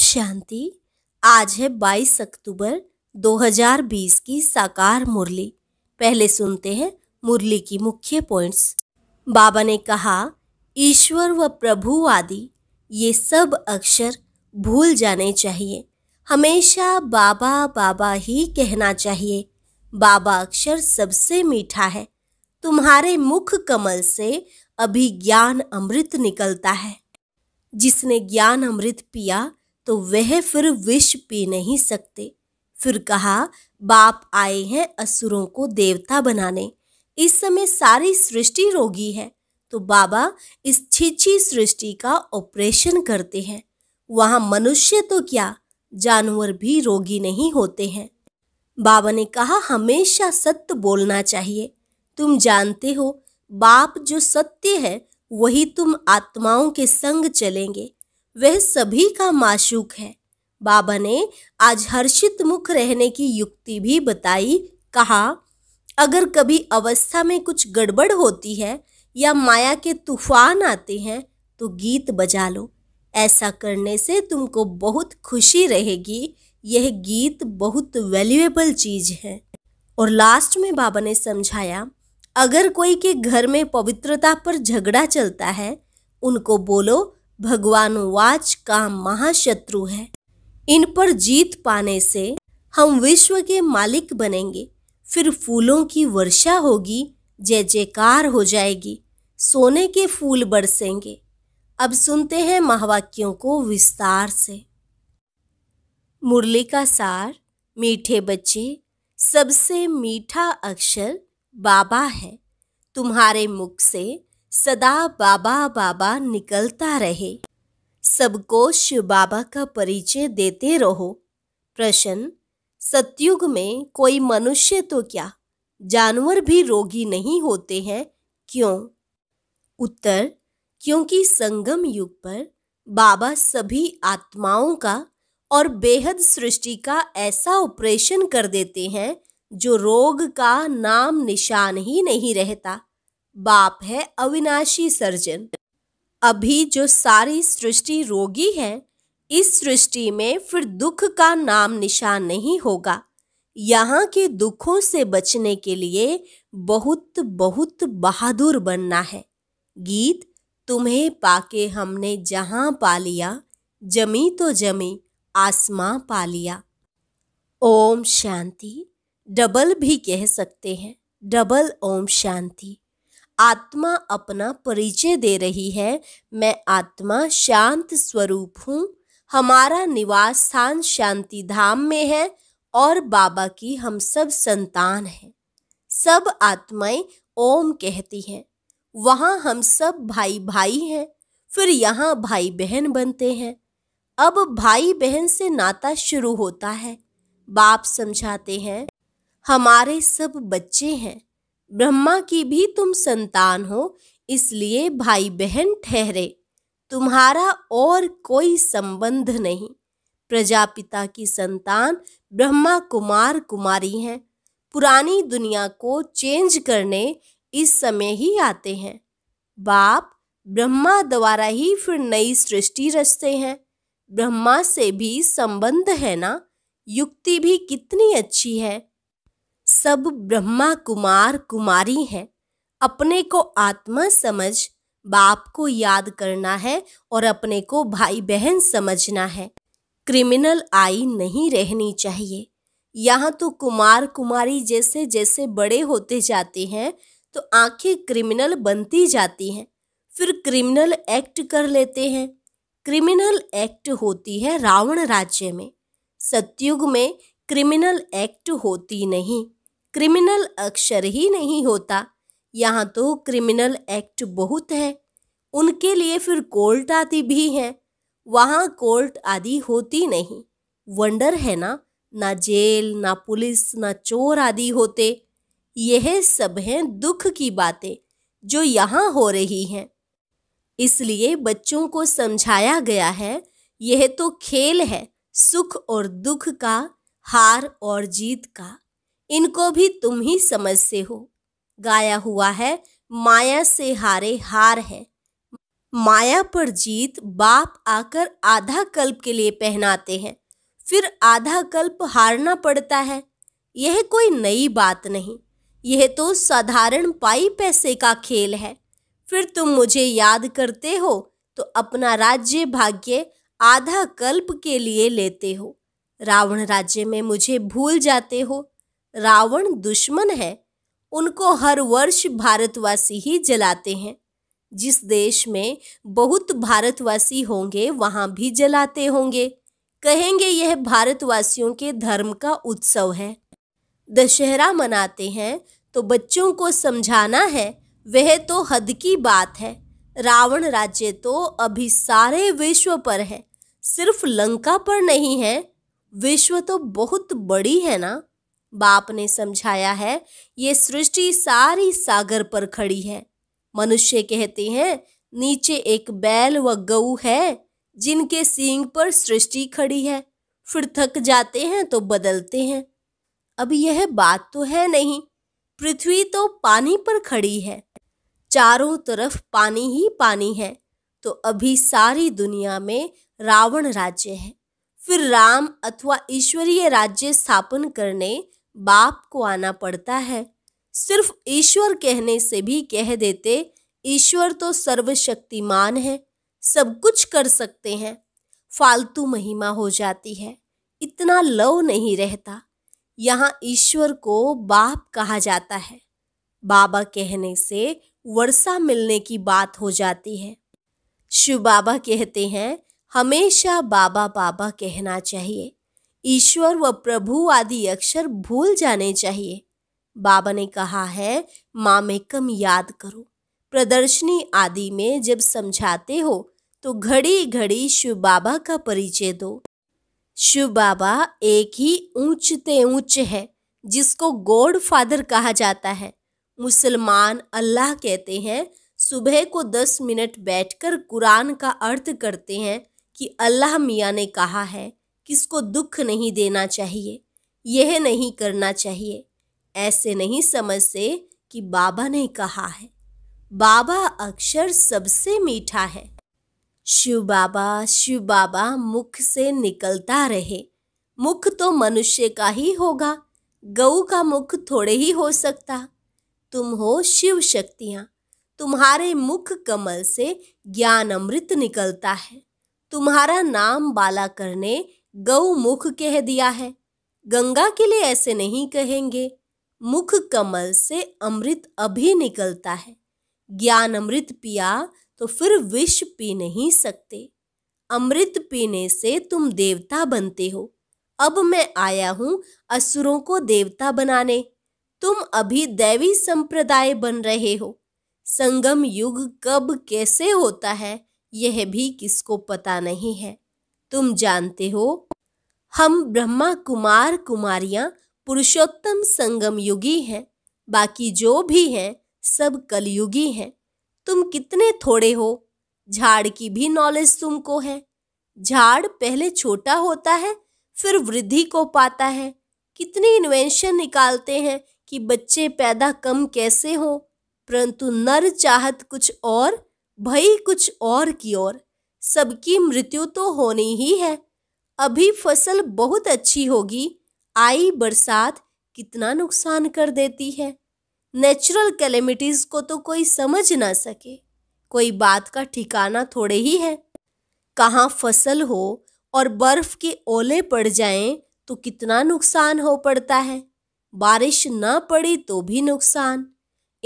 शांति आज है 22 अक्टूबर 2020 की साकार मुरली पहले सुनते हैं मुरली की मुख्य पॉइंट्स बाबा ने कहा ईश्वर व प्रभु आदि ये सब अक्षर भूल जाने चाहिए हमेशा बाबा बाबा ही कहना चाहिए बाबा अक्षर सबसे मीठा है तुम्हारे मुख कमल से अभी ज्ञान अमृत निकलता है जिसने ज्ञान अमृत पिया तो वह फिर विष पी नहीं सकते फिर कहा बाप आए हैं असुरों को देवता बनाने इस समय सारी सृष्टि रोगी है तो बाबा इस छीछी सृष्टि का ऑपरेशन करते हैं वहाँ मनुष्य तो क्या जानवर भी रोगी नहीं होते हैं बाबा ने कहा हमेशा सत्य बोलना चाहिए तुम जानते हो बाप जो सत्य है वही तुम आत्माओं के संग चलेंगे वह सभी का माशूक है बाबा ने आज हर्षित मुख रहने की युक्ति भी बताई कहा अगर कभी अवस्था में कुछ गड़बड़ होती है या माया के तूफान आते हैं तो गीत बजा लो ऐसा करने से तुमको बहुत खुशी रहेगी यह गीत बहुत वैल्यूएबल चीज़ है और लास्ट में बाबा ने समझाया अगर कोई के घर में पवित्रता पर झगड़ा चलता है उनको बोलो भगवान वाच का महाशत्रु है इन पर जीत पाने से हम विश्व के मालिक बनेंगे फिर फूलों की वर्षा होगी जय जयकार हो जाएगी सोने के फूल बरसेंगे अब सुनते हैं महावाक्यों को विस्तार से मुरली का सार मीठे बच्चे सबसे मीठा अक्षर बाबा है तुम्हारे मुख से सदा बाबा बाबा निकलता रहे सबको शिव बाबा का परिचय देते रहो प्रश्न सतयुग में कोई मनुष्य तो क्या जानवर भी रोगी नहीं होते हैं क्यों उत्तर क्योंकि संगम युग पर बाबा सभी आत्माओं का और बेहद सृष्टि का ऐसा ऑपरेशन कर देते हैं जो रोग का नाम निशान ही नहीं रहता बाप है अविनाशी सर्जन अभी जो सारी सृष्टि रोगी है इस सृष्टि में फिर दुख का नाम निशान नहीं होगा यहाँ के दुखों से बचने के लिए बहुत बहुत बहादुर बनना है गीत तुम्हें पाके हमने जहाँ पा लिया जमी तो जमी आसमां पा लिया ओम शांति डबल भी कह सकते हैं डबल ओम शांति आत्मा अपना परिचय दे रही है मैं आत्मा शांत स्वरूप हूँ हमारा निवास स्थान शांति धाम में है और बाबा की हम सब संतान हैं सब आत्माएं ओम कहती हैं वहाँ हम सब भाई भाई हैं फिर यहाँ भाई बहन बनते हैं अब भाई बहन से नाता शुरू होता है बाप समझाते हैं हमारे सब बच्चे हैं ब्रह्मा की भी तुम संतान हो इसलिए भाई बहन ठहरे तुम्हारा और कोई संबंध नहीं प्रजापिता की संतान ब्रह्मा कुमार कुमारी हैं पुरानी दुनिया को चेंज करने इस समय ही आते हैं बाप ब्रह्मा द्वारा ही फिर नई सृष्टि रचते हैं ब्रह्मा से भी संबंध है ना युक्ति भी कितनी अच्छी है सब ब्रह्मा कुमार कुमारी हैं अपने को आत्मा समझ बाप को याद करना है और अपने को भाई बहन समझना है क्रिमिनल आई नहीं रहनी चाहिए यहाँ तो कुमार कुमारी जैसे जैसे बड़े होते जाते हैं तो आंखें क्रिमिनल बनती जाती हैं फिर क्रिमिनल एक्ट कर लेते हैं क्रिमिनल एक्ट होती है रावण राज्य में सतयुग में क्रिमिनल एक्ट होती नहीं क्रिमिनल अक्षर ही नहीं होता यहाँ तो क्रिमिनल एक्ट बहुत है उनके लिए फिर कोर्ट आदि भी हैं वहाँ कोर्ट आदि होती नहीं वंडर है ना ना जेल ना पुलिस ना चोर आदि होते यह सब हैं दुख की बातें जो यहाँ हो रही हैं इसलिए बच्चों को समझाया गया है यह तो खेल है सुख और दुख का हार और जीत का इनको भी तुम ही समझते हो गाया हुआ है माया से हारे हार है माया पर जीत बाप आकर आधा कल्प के लिए पहनाते हैं फिर आधा कल्प हारना पड़ता है यह कोई नई बात नहीं यह तो साधारण पाई पैसे का खेल है फिर तुम मुझे याद करते हो तो अपना राज्य भाग्य आधा कल्प के लिए लेते हो रावण राज्य में मुझे भूल जाते हो रावण दुश्मन है उनको हर वर्ष भारतवासी ही जलाते हैं जिस देश में बहुत भारतवासी होंगे वहाँ भी जलाते होंगे कहेंगे यह भारतवासियों के धर्म का उत्सव है दशहरा मनाते हैं तो बच्चों को समझाना है वह तो हद की बात है रावण राज्य तो अभी सारे विश्व पर है सिर्फ लंका पर नहीं है विश्व तो बहुत बड़ी है ना बाप ने समझाया है ये सृष्टि सारी सागर पर खड़ी है मनुष्य कहते हैं नीचे एक बैल व गऊ है जिनके सींग पर सृष्टि खड़ी है फिर थक जाते हैं तो बदलते हैं अब यह बात तो है नहीं पृथ्वी तो पानी पर खड़ी है चारों तरफ पानी ही पानी है तो अभी सारी दुनिया में रावण राज्य है फिर राम अथवा ईश्वरीय राज्य स्थापन करने बाप को आना पड़ता है सिर्फ ईश्वर कहने से भी कह देते ईश्वर तो सर्वशक्तिमान है सब कुछ कर सकते हैं फालतू महिमा हो जाती है इतना लव नहीं रहता यहाँ ईश्वर को बाप कहा जाता है बाबा कहने से वर्षा मिलने की बात हो जाती है शिव बाबा कहते हैं हमेशा बाबा बाबा कहना चाहिए ईश्वर व प्रभु आदि अक्षर भूल जाने चाहिए बाबा ने कहा है माँ में कम याद करो प्रदर्शनी आदि में जब समझाते हो तो घड़ी घड़ी शिव बाबा का परिचय दो शिव बाबा एक ही ऊंचते ऊंच है जिसको गॉड फादर कहा जाता है मुसलमान अल्लाह कहते हैं सुबह को दस मिनट बैठकर कुरान का अर्थ करते हैं कि अल्लाह मियाँ ने कहा है किसको दुख नहीं देना चाहिए यह नहीं करना चाहिए ऐसे नहीं समझ से कि बाबा ने कहा है बाबा अक्षर सबसे मीठा है शिव बाबा शिव बाबा मुख से निकलता रहे मुख तो मनुष्य का ही होगा गऊ का मुख थोड़े ही हो सकता तुम हो शिव शक्तियाँ तुम्हारे मुख कमल से ज्ञान अमृत निकलता है तुम्हारा नाम बाला करने गौमुख कह दिया है गंगा के लिए ऐसे नहीं कहेंगे मुख कमल से अमृत अभी निकलता है ज्ञान अमृत पिया तो फिर विष पी नहीं सकते अमृत पीने से तुम देवता बनते हो अब मैं आया हूँ असुरों को देवता बनाने तुम अभी दैवी संप्रदाय बन रहे हो संगम युग कब कैसे होता है यह भी किसको पता नहीं है तुम जानते हो हम ब्रह्मा कुमार कुमारियाँ पुरुषोत्तम संगम युगी हैं बाकी जो भी हैं सब कलयुगी हैं तुम कितने थोड़े हो झाड़ की भी नॉलेज तुमको है झाड़ पहले छोटा होता है फिर वृद्धि को पाता है कितनी इन्वेंशन निकालते हैं कि बच्चे पैदा कम कैसे हो परंतु नर चाहत कुछ और भई कुछ और की ओर सबकी मृत्यु तो होनी ही है अभी फसल बहुत अच्छी होगी आई बरसात कितना नुकसान कर देती है नेचुरल कैलेमिटीज को तो कोई समझ ना सके कोई बात का ठिकाना थोड़े ही है कहाँ फसल हो और बर्फ के ओले पड़ जाएं तो कितना नुकसान हो पड़ता है बारिश ना पड़ी तो भी नुकसान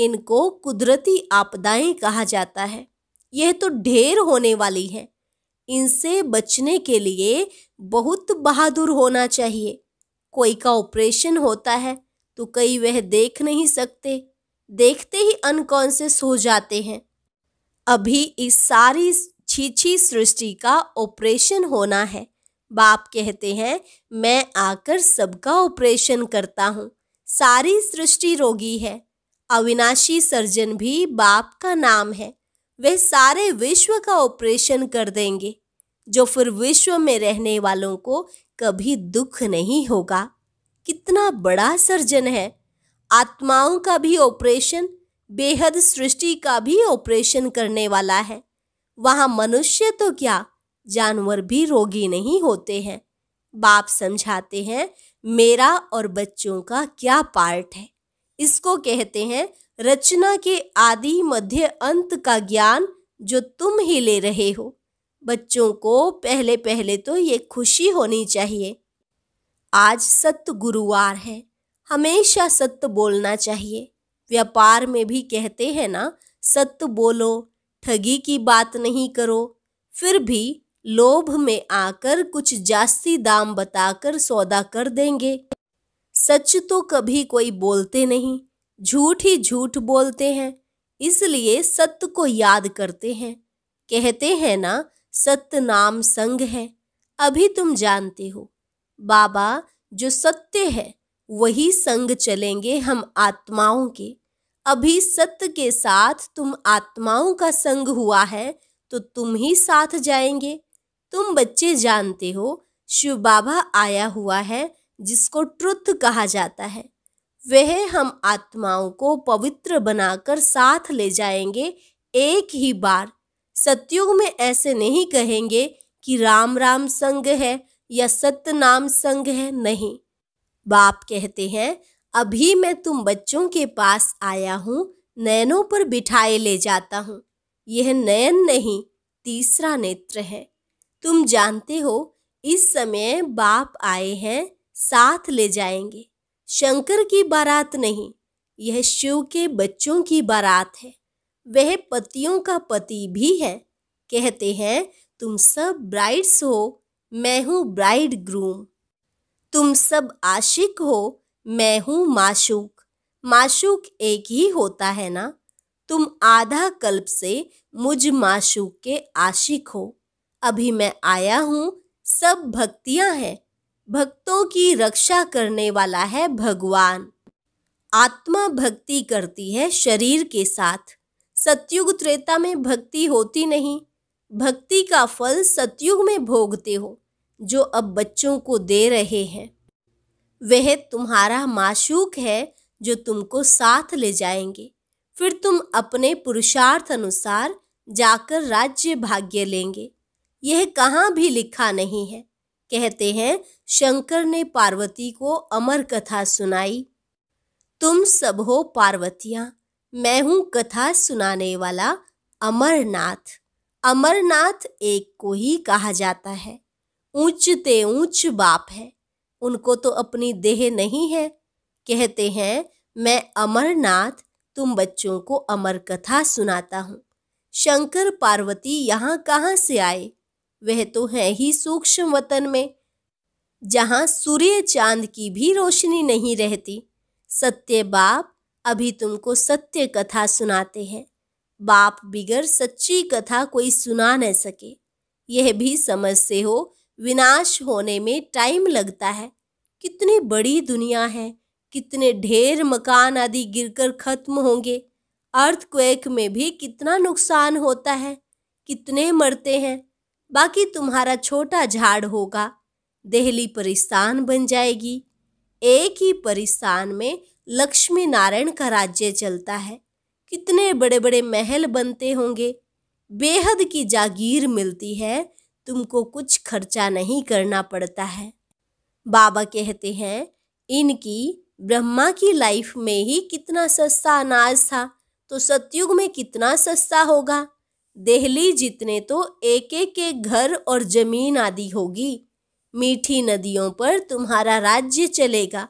इनको कुदरती आपदाएं कहा जाता है यह तो ढेर होने वाली है इनसे बचने के लिए बहुत बहादुर होना चाहिए कोई का ऑपरेशन होता है तो कई वह देख नहीं सकते देखते ही अनकॉन्सियस हो जाते हैं अभी इस सारी छीछी सृष्टि का ऑपरेशन होना है बाप कहते हैं मैं आकर सबका ऑपरेशन करता हूँ सारी सृष्टि रोगी है अविनाशी सर्जन भी बाप का नाम है वह सारे विश्व का ऑपरेशन कर देंगे जो फिर विश्व में रहने वालों को कभी दुख नहीं होगा कितना बड़ा सर्जन है आत्माओं का भी ऑपरेशन बेहद सृष्टि का भी ऑपरेशन करने वाला है वहाँ मनुष्य तो क्या जानवर भी रोगी नहीं होते हैं बाप समझाते हैं मेरा और बच्चों का क्या पार्ट है इसको कहते हैं रचना के आदि मध्य अंत का ज्ञान जो तुम ही ले रहे हो बच्चों को पहले पहले तो ये खुशी होनी चाहिए आज सत्य गुरुवार है हमेशा सत्य बोलना चाहिए व्यापार में भी कहते हैं ना सत्य बोलो ठगी की बात नहीं करो फिर भी लोभ में आकर कुछ जास्ती दाम बताकर सौदा कर देंगे सच तो कभी कोई बोलते नहीं झूठ ही झूठ बोलते हैं इसलिए सत्य को याद करते हैं कहते हैं ना सत्य नाम संग है अभी तुम जानते हो बाबा जो सत्य है वही संग चलेंगे हम आत्माओं के अभी सत्य के साथ तुम आत्माओं का संग हुआ है तो तुम ही साथ जाएंगे तुम बच्चे जानते हो शिव बाबा आया हुआ है जिसको ट्रुथ कहा जाता है वह हम आत्माओं को पवित्र बनाकर साथ ले जाएंगे एक ही बार सतयुग में ऐसे नहीं कहेंगे कि राम राम संग है या सत्य नाम संग है नहीं बाप कहते हैं अभी मैं तुम बच्चों के पास आया हूँ नयनों पर बिठाए ले जाता हूँ यह नयन नहीं तीसरा नेत्र है तुम जानते हो इस समय बाप आए हैं साथ ले जाएंगे शंकर की बारात नहीं यह शिव के बच्चों की बारात है वह पतियों का पति भी है कहते हैं तुम सब ब्राइड्स हो मैं हूँ ब्राइड ग्रूम तुम सब आशिक हो मैं हूँ माशूक माशूक एक ही होता है ना तुम आधा कल्प से मुझ माशूक के आशिक हो अभी मैं आया हूँ सब भक्तियाँ हैं भक्तों की रक्षा करने वाला है भगवान आत्मा भक्ति करती है शरीर के साथ सत्युग त्रेता में भक्ति होती नहीं भक्ति का फल सतयुग में भोगते हो जो अब बच्चों को दे रहे हैं वह तुम्हारा माशूक है जो तुमको साथ ले जाएंगे फिर तुम अपने पुरुषार्थ अनुसार जाकर राज्य भाग्य लेंगे यह कहाँ भी लिखा नहीं है कहते हैं शंकर ने पार्वती को अमर कथा सुनाई तुम सब हो पार्वतियाँ मैं हूँ कथा सुनाने वाला अमरनाथ अमरनाथ एक को ही कहा जाता है ऊंचते ऊंच बाप है उनको तो अपनी देह नहीं है कहते हैं मैं अमरनाथ तुम बच्चों को अमर कथा सुनाता हूँ शंकर पार्वती यहाँ कहाँ से आए वह तो है ही सूक्ष्म वतन में जहाँ सूर्य चांद की भी रोशनी नहीं रहती सत्य बाप अभी तुमको सत्य कथा सुनाते हैं बाप बिगर सच्ची कथा कोई सुना न सके यह भी समझते हो विनाश होने में टाइम लगता है कितनी बड़ी दुनिया है कितने ढेर मकान आदि गिरकर खत्म होंगे अर्थक्वेक में भी कितना नुकसान होता है कितने मरते हैं बाकी तुम्हारा छोटा झाड़ होगा दहली परिस्तान बन जाएगी एक ही परिस्तान में लक्ष्मी नारायण का राज्य चलता है कितने बड़े बड़े महल बनते होंगे बेहद की जागीर मिलती है तुमको कुछ खर्चा नहीं करना पड़ता है बाबा कहते हैं इनकी ब्रह्मा की लाइफ में ही कितना सस्ता अनाज था तो सतयुग में कितना सस्ता होगा देहली जितने तो एक एक के घर और जमीन आदि होगी मीठी नदियों पर तुम्हारा राज्य चलेगा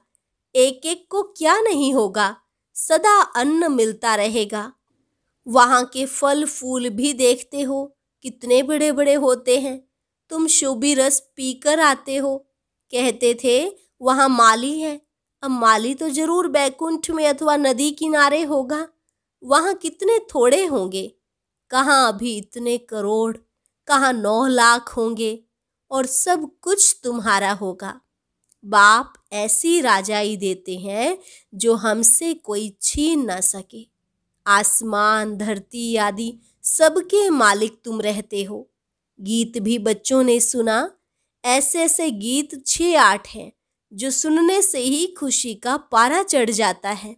एक एक को क्या नहीं होगा सदा अन्न मिलता रहेगा वहाँ के फल फूल भी देखते हो कितने बड़े बड़े होते हैं तुम शोभी रस पी कर आते हो कहते थे वहाँ माली है अब माली तो जरूर बैकुंठ में अथवा नदी किनारे होगा वहाँ कितने थोड़े होंगे कहाँ अभी इतने करोड़ कहाँ नौ लाख होंगे और सब कुछ तुम्हारा होगा बाप ऐसी राजाई देते हैं जो हमसे कोई छीन ना सके आसमान धरती आदि सबके मालिक तुम रहते हो गीत भी बच्चों ने सुना ऐसे ऐसे गीत छः आठ हैं जो सुनने से ही खुशी का पारा चढ़ जाता है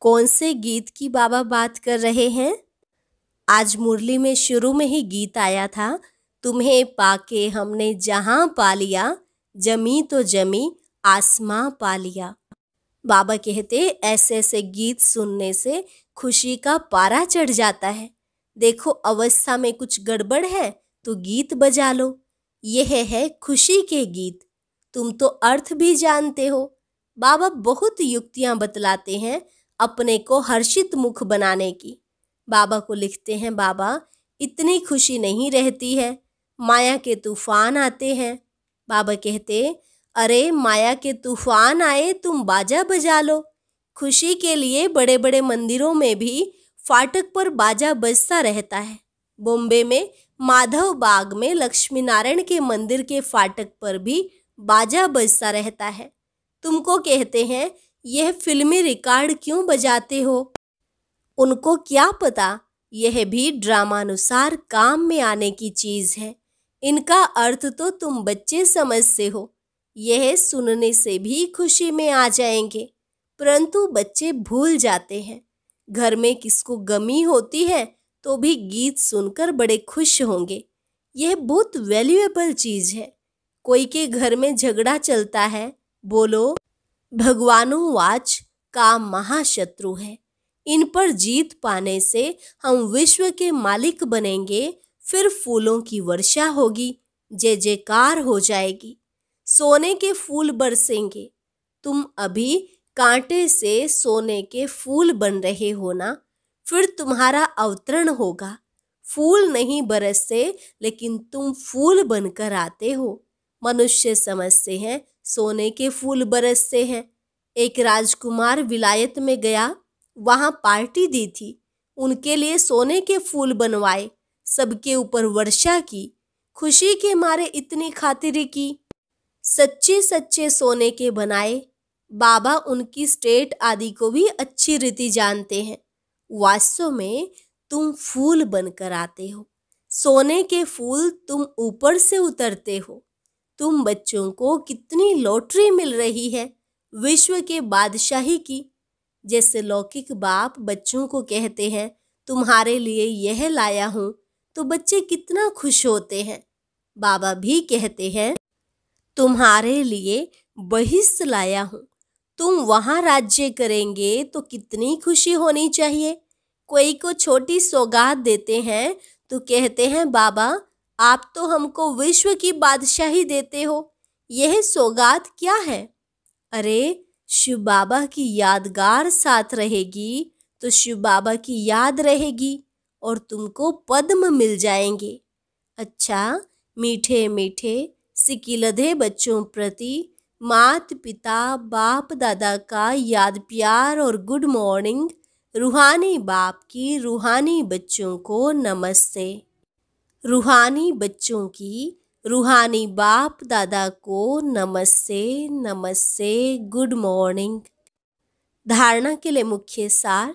कौन से गीत की बाबा बात कर रहे हैं आज मुरली में शुरू में ही गीत आया था तुम्हें पाके हमने जहाँ पा लिया जमी तो जमी आसमां पा लिया बाबा कहते ऐसे ऐसे गीत सुनने से खुशी का पारा चढ़ जाता है देखो अवस्था में कुछ गड़बड़ है तो गीत बजा लो यह है खुशी के गीत तुम तो अर्थ भी जानते हो बाबा बहुत युक्तियाँ बतलाते हैं अपने को हर्षित मुख बनाने की बाबा को लिखते हैं बाबा इतनी खुशी नहीं रहती है माया के तूफान आते हैं बाबा कहते अरे माया के तूफान आए तुम बाजा बजा लो खुशी के लिए बड़े बड़े मंदिरों में भी फाटक पर बाजा बजता रहता है बॉम्बे में माधव बाग में लक्ष्मी नारायण के मंदिर के फाटक पर भी बाजा बजता रहता है तुमको कहते हैं यह फिल्मी रिकॉर्ड क्यों बजाते हो उनको क्या पता यह भी ड्रामानुसार काम में आने की चीज़ है इनका अर्थ तो तुम बच्चे समझते हो यह सुनने से भी खुशी में आ जाएंगे परंतु बच्चे भूल जाते हैं घर में किसको गमी होती है तो भी गीत सुनकर बड़े खुश होंगे यह बहुत वैल्यूएबल चीज है कोई के घर में झगड़ा चलता है बोलो वाच का महाशत्रु है इन पर जीत पाने से हम विश्व के मालिक बनेंगे फिर फूलों की वर्षा होगी जय जयकार हो जाएगी सोने के फूल बरसेंगे तुम अभी कांटे से सोने के फूल बन रहे हो ना फिर तुम्हारा अवतरण होगा फूल नहीं बरसते लेकिन तुम फूल बनकर आते हो मनुष्य समझते हैं सोने के फूल बरसते हैं एक राजकुमार विलायत में गया वहाँ पार्टी दी थी उनके लिए सोने के फूल बनवाए सबके ऊपर वर्षा की खुशी के मारे इतनी खातिरी की सच्चे सच्चे सोने के बनाए बाबा उनकी स्टेट आदि को भी अच्छी रीति जानते हैं वास्तव में तुम फूल बनकर आते हो सोने के फूल तुम ऊपर से उतरते हो तुम बच्चों को कितनी लॉटरी मिल रही है विश्व के बादशाही की जैसे लौकिक बाप बच्चों को कहते हैं तुम्हारे लिए यह लाया हूँ तो बच्चे कितना खुश होते हैं बाबा भी कहते हैं तुम्हारे लिए बहिस्त लाया हूँ तुम वहाँ राज्य करेंगे तो कितनी खुशी होनी चाहिए कोई को छोटी सौगात देते हैं तो कहते हैं बाबा आप तो हमको विश्व की बादशाही देते हो यह सौगात क्या है अरे शिव बाबा की यादगार साथ रहेगी तो शिव बाबा की याद रहेगी और तुमको पद्म मिल जाएंगे अच्छा मीठे मीठे सिकिलधे बच्चों प्रति मात पिता बाप दादा का याद प्यार और गुड मॉर्निंग रूहानी बाप की रूहानी बच्चों को नमस्ते रूहानी बच्चों की रूहानी बाप दादा को नमस्ते नमस्ते गुड मॉर्निंग धारणा के लिए मुख्य सार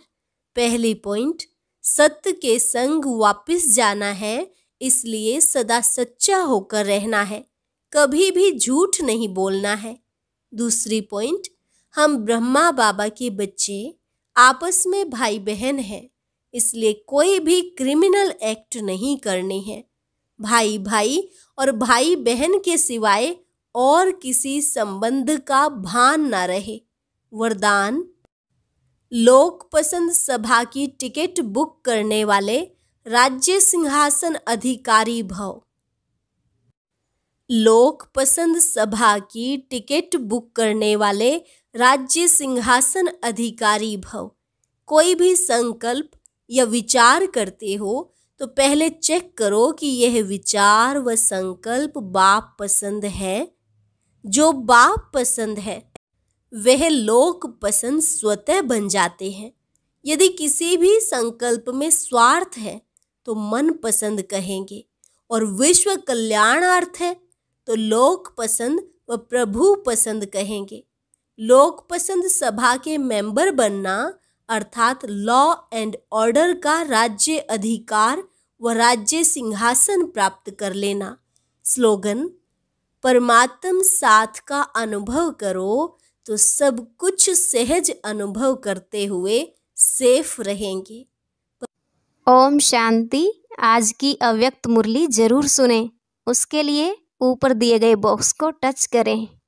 पहली पॉइंट सत्य के संग वापस जाना है इसलिए सदा सच्चा होकर रहना है कभी भी झूठ नहीं बोलना है दूसरी पॉइंट हम ब्रह्मा बाबा के बच्चे आपस में भाई बहन हैं इसलिए कोई भी क्रिमिनल एक्ट नहीं करने हैं भाई भाई और भाई बहन के सिवाय और किसी संबंध का भान ना रहे वरदान लोक पसंद सभा की टिकट बुक करने वाले राज्य सिंहासन अधिकारी भव लोक पसंद सभा की टिकट बुक करने वाले राज्य सिंहासन अधिकारी भव कोई भी संकल्प या विचार करते हो तो पहले चेक करो कि यह विचार व संकल्प बाप पसंद है जो बाप पसंद है वह लोक पसंद स्वतः बन जाते हैं यदि किसी भी संकल्प में स्वार्थ है तो मन पसंद कहेंगे और विश्व कल्याणार्थ है तो लोक पसंद व प्रभु पसंद कहेंगे लोक पसंद सभा के मेंबर बनना अर्थात लॉ एंड ऑर्डर का राज्य अधिकार व राज्य सिंहासन प्राप्त कर लेना स्लोगन परमात्म साथ का अनुभव करो तो सब कुछ सहज अनुभव करते हुए सेफ रहेंगे ओम शांति आज की अव्यक्त मुरली जरूर सुने उसके लिए ऊपर दिए गए बॉक्स को टच करें